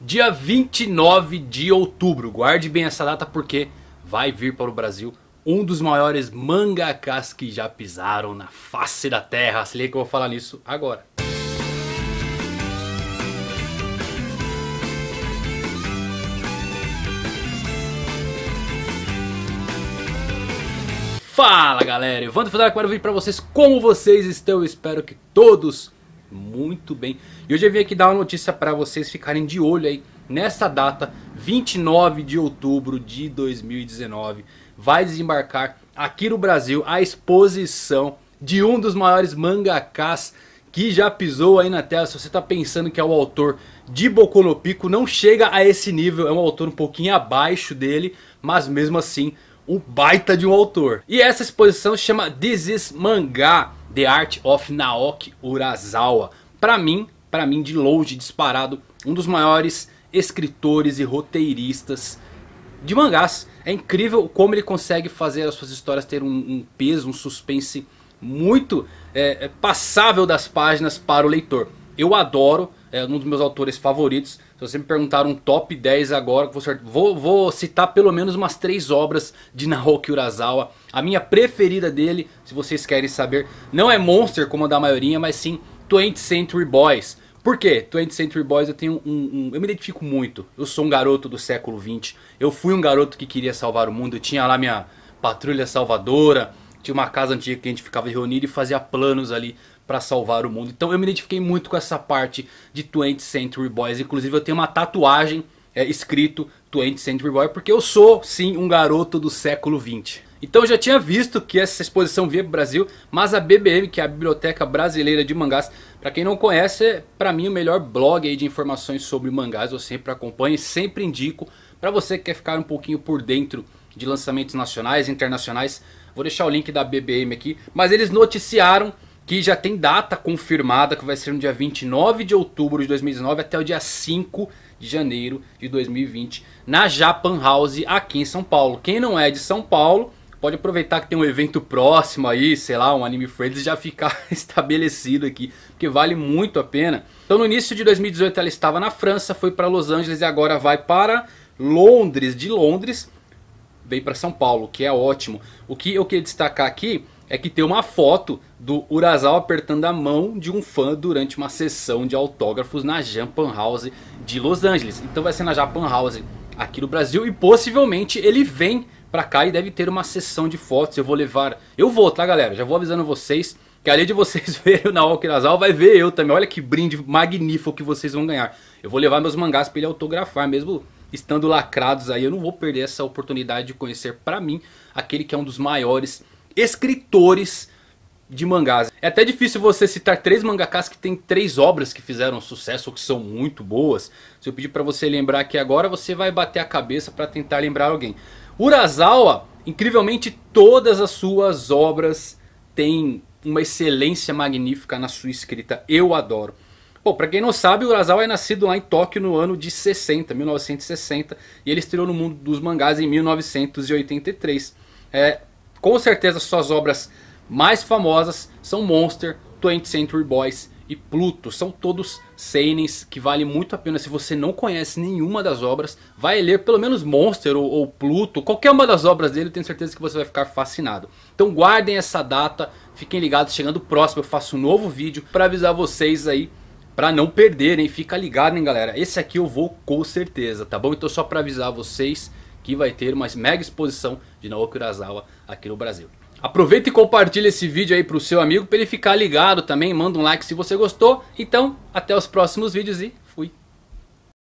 dia 29 de outubro. Guarde bem essa data porque vai vir para o Brasil um dos maiores mangakas que já pisaram na face da terra. Se liga que eu vou falar nisso agora. Fala galera, Evandro Fedora para vídeo para vocês como vocês estão, espero que todos muito bem. E hoje eu vim aqui dar uma notícia para vocês ficarem de olho aí. Nessa data, 29 de outubro de 2019, vai desembarcar aqui no Brasil a exposição de um dos maiores mangakás que já pisou aí na tela. Se você está pensando que é o autor de Boku no Pico, não chega a esse nível. É um autor um pouquinho abaixo dele, mas mesmo assim um baita de um autor. E essa exposição chama This is Mangá, The Art of Naoki Urasawa. Para mim, para mim de longe disparado, um dos maiores escritores e roteiristas de mangás. É incrível como ele consegue fazer as suas histórias ter um, um peso, um suspense muito é, é passável das páginas para o leitor. Eu adoro é um dos meus autores favoritos. Se você me perguntar um top 10 agora, vou, vou, citar pelo menos umas três obras de Naoki Urasawa. A minha preferida dele, se vocês querem saber, não é Monster como a da maioria, mas sim 20th Century Boys. Por quê? 20th Century Boys eu tenho um, um, Eu me identifico muito. Eu sou um garoto do século 20. Eu fui um garoto que queria salvar o mundo. Eu tinha lá minha patrulha salvadora. Tinha uma casa antiga que a gente ficava reunido e fazia planos ali para salvar o mundo. Então eu me identifiquei muito com essa parte de 20th Century Boys. Inclusive eu tenho uma tatuagem é, escrito 20th Century Boy porque eu sou sim um garoto do século 20. Então eu já tinha visto que essa exposição via para o Brasil, mas a BBM, que é a Biblioteca Brasileira de Mangás, para quem não conhece, é para mim o melhor blog de informações sobre mangás, eu sempre acompanho e sempre indico para você que quer ficar um pouquinho por dentro de lançamentos nacionais e internacionais. Vou deixar o link da BBM aqui, mas eles noticiaram que já tem data confirmada, que vai ser no dia 29 de outubro de 2019 até o dia 5 de janeiro de 2020, na Japan House, aqui em São Paulo. Quem não é de São Paulo, pode aproveitar que tem um evento próximo aí, sei lá, um Anime Friends, já ficar estabelecido aqui, porque vale muito a pena. Então no início de 2018 ela estava na França, foi para Los Angeles e agora vai para Londres. De Londres, vem para São Paulo, que é ótimo. O que eu queria destacar aqui é que tem uma foto do Urasawa apertando a mão de um fã durante uma sessão de autógrafos na Japan House de Los Angeles. Então vai ser na Japan House aqui no Brasil e possivelmente ele vem pra cá e deve ter uma sessão de fotos. Eu vou levar... Eu vou, tá galera? Já vou avisando vocês que além de vocês verem o Naoki Urasawa, vai ver eu também. Olha que brinde magnífico que vocês vão ganhar. Eu vou levar meus mangás pra ele autografar mesmo estando lacrados aí. Eu não vou perder essa oportunidade de conhecer pra mim aquele que é um dos maiores escritores de mangás. É até difícil você citar três mangakas que tem três obras que fizeram sucesso ou que são muito boas. Se eu pedir para você lembrar aqui agora, você vai bater a cabeça para tentar lembrar alguém. Urasawa, incrivelmente todas as suas obras têm uma excelência magnífica na sua escrita. Eu adoro. Bom, pra quem não sabe, o Urasawa é nascido lá em Tóquio no ano de 60, 1960. E ele estreou no mundo dos mangás em 1983. É, com certeza suas obras mais famosas são Monster, 20th Century Boys e Pluto. São todos seinens que vale muito a pena. Se você não conhece nenhuma das obras, vai ler pelo menos Monster ou, ou Pluto. Qualquer uma das obras dele, tenho certeza que você vai ficar fascinado. Então guardem essa data, fiquem ligados. Chegando próximo eu faço um novo vídeo para avisar vocês aí para não perderem, fica ligado hein galera, esse aqui eu vou com certeza, tá bom? Então só para avisar vocês, que vai ter uma mega exposição de Naoki Urasawa aqui no Brasil. Aproveita e compartilha esse vídeo aí para o seu amigo para ele ficar ligado também. Manda um like se você gostou. Então, até os próximos vídeos e